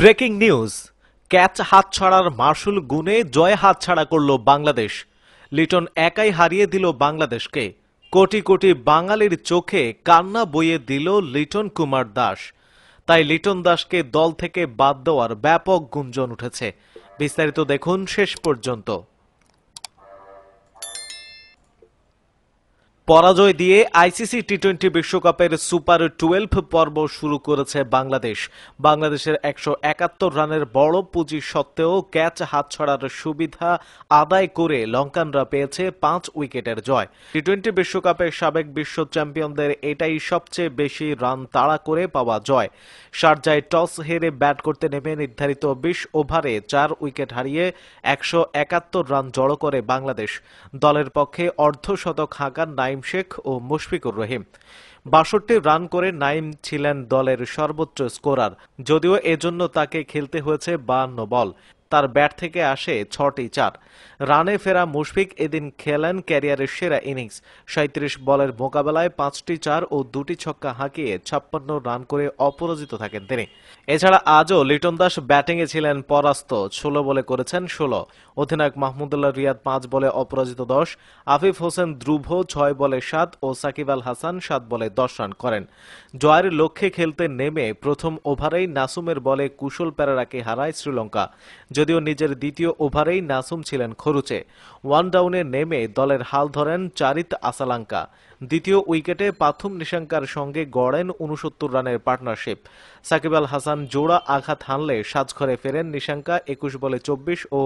breaking news catch হাতছাড়ার মার্শুল গুনে জয় হাতছাড়া করল বাংলাদেশ লিটন একাই হারিয়ে দিল বাংলাদেশকে কোটি কোটি বাঙালির চোখে কান্না বইয়ে দিল লিটন কুমার দাস তাই লিটন দাসকে দল থেকে বাদ দেওয়ার ব্যাপক গুঞ্জন উঠেছে বিস্তারিত দেখুন শেষ পর্যন্ত পরাজয় দিয়ে আইসিসি টি টোয়েন্টি বিশ্বকাপের সুপার টুয়েলভ পর্ব শুরু করেছে বাংলাদেশ বাংলাদেশের একশো একাত্তর রানের বড় পুঁজি সত্ত্বেও ক্যাচ হাত ছড়ার সুবিধা আদায় করে লঙ্কানরা পেয়েছে পাঁচ উইকেটের জয় টি টোয়েন্টি বিশ্বকাপের সাবেক বিশ্ব চ্যাম্পিয়নদের এটাই সবচেয়ে বেশি রান তাড়া করে পাওয়া জয় সার্জায় টস হেরে ব্যাট করতে নেমে নির্ধারিত বিশ ওভারে চার উইকেট হারিয়ে একশো একাত্তর রান জড়ো করে বাংলাদেশ দলের পক্ষে অর্ধশতক হাঁকার নাই নাইম শেখ ও মুশফিকুর রহিম বাষট্টি রান করে নাইম ছিলেন দলের সর্বোচ্চ স্কোরার যদিও এজন্য তাকে খেলতে হয়েছে বাহান্ন বল তার ব্যাট থেকে আসে ছটি চার রানে ফেরা মুশফিক এদিন খেলেন ক্যারিয়ারের সেরা ইনিংস সাঁত্রিশ বলের মোকাবেলায় পাঁচটি চার ও দুটি ছক্কা হাঁকিয়ে ছাপ্পান্ন রান করে অপরাজিত থাকেন তিনি এছাড়া আজও লিটন দাস ব্যাটিংয়ে ছিলেন পরাস্ত ষোলো বলে করেছেন ষোলো অধিনায়ক মাহমুদুল্লাহ রিয়াদ পাঁচ বলে অপরাজিত দশ আফিফ হোসেন ধ্রুভ ছয় বলে সাত ও সাকিব আল হাসান সাত বলে দশ রান করেন জয়ের লক্ষ্যে খেলতে নেমে প্রথম ওভারেই নাসুমের বলে কুশল প্যারাকে হারায় শ্রীলঙ্কা যদিও নিজের দ্বিতীয় ওভারেই নাসুম ছিলেন খরুচে ওয়ান ডাউনে নেমে দলের হাল ধরেন চারিত আসালাঙ্কা দ্বিতীয় উইকেটে পাথুম নিশাঙ্কার সঙ্গে গড়েন উনসত্তর রানের পার্টনারশিপ সাকিব আল হাসান জোড়া আঘাত হানলে সাজঘরে ফেরেন নিশাঙ্কা একুশ বলে চব্বিশ ও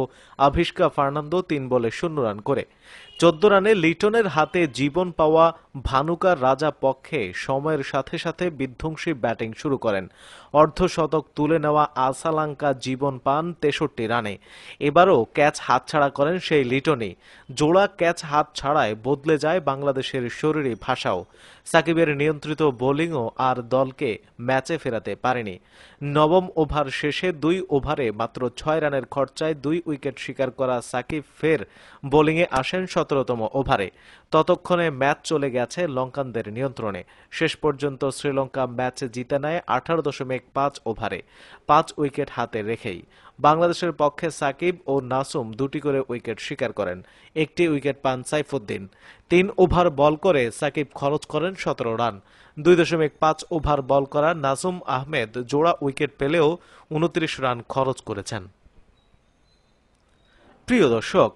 আভিষ্কা ফার্নান্দো তিন বলে শূন্য রান করে চোদ্দ রানে লিটনের হাতে জীবন পাওয়া ভানুকা রাজা পক্ষে সময়ের সাথে সাথে বিধ্বংসী ব্যাটিং শুরু করেন অর্ধশতক তুলে নেওয়া আসালাঙ্কা জীবন পান তেষট্টি রানে এবারও ক্যাচ হাতছাড়া করেন সেই লিটনই জোড়া ক্যাচ হাত ছাড়ায় বদলে যায় বাংলাদেশের শরীর শরীরী ভাষাও সাকিবের নিয়ন্ত্রিত বোলিংও আর দলকে ম্যাচে ফেরাতে পারেনি নবম ওভার শেষে দুই ওভারে মাত্র ছয় রানের খরচায় দুই উইকেট শিকার করা সাকিব ফের বোলিংয়ে আসেন সতেরোতম ওভারে ততক্ষণে ম্যাচ চলে গেছে লঙ্কানদের নিয়ন্ত্রণে শেষ পর্যন্ত শ্রীলঙ্কা ম্যাচ জিতে নেয় আঠারো দশমিক পাঁচ ওভারে পাঁচ উইকেট হাতে রেখেই বাংলাদেশের পক্ষে সাকিব ও নাসুম দুটি করে উইকেট শিকার করেন একটি উইকেট পান সাইফুদ্দিন তিন ওভার বল করে সাকিব খরচ করেন সতেরো রান দুই দশমিক পাঁচ ওভার বল করা নাজুম আহমেদ জোড়া উইকেট পেলেও উনত্রিশ রান খরচ করেছেন প্রিয় দর্শক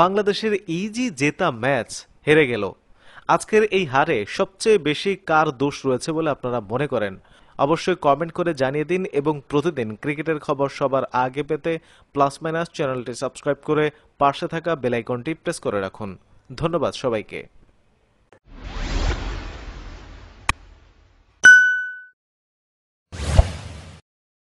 বাংলাদেশের ইজি জেতা ম্যাচ হেরে গেল আজকের এই হারে সবচেয়ে বেশি কার দোষ রয়েছে বলে আপনারা মনে করেন অবশ্যই কমেন্ট করে জানিয়ে দিন এবং প্রতিদিন ক্রিকেটের খবর সবার আগে পেতে প্লাস মাইনাস চ্যানেলটি সাবস্ক্রাইব করে পাশে থাকা বেলাইকনটি প্রেস করে রাখুন ধন্যবাদ সবাইকে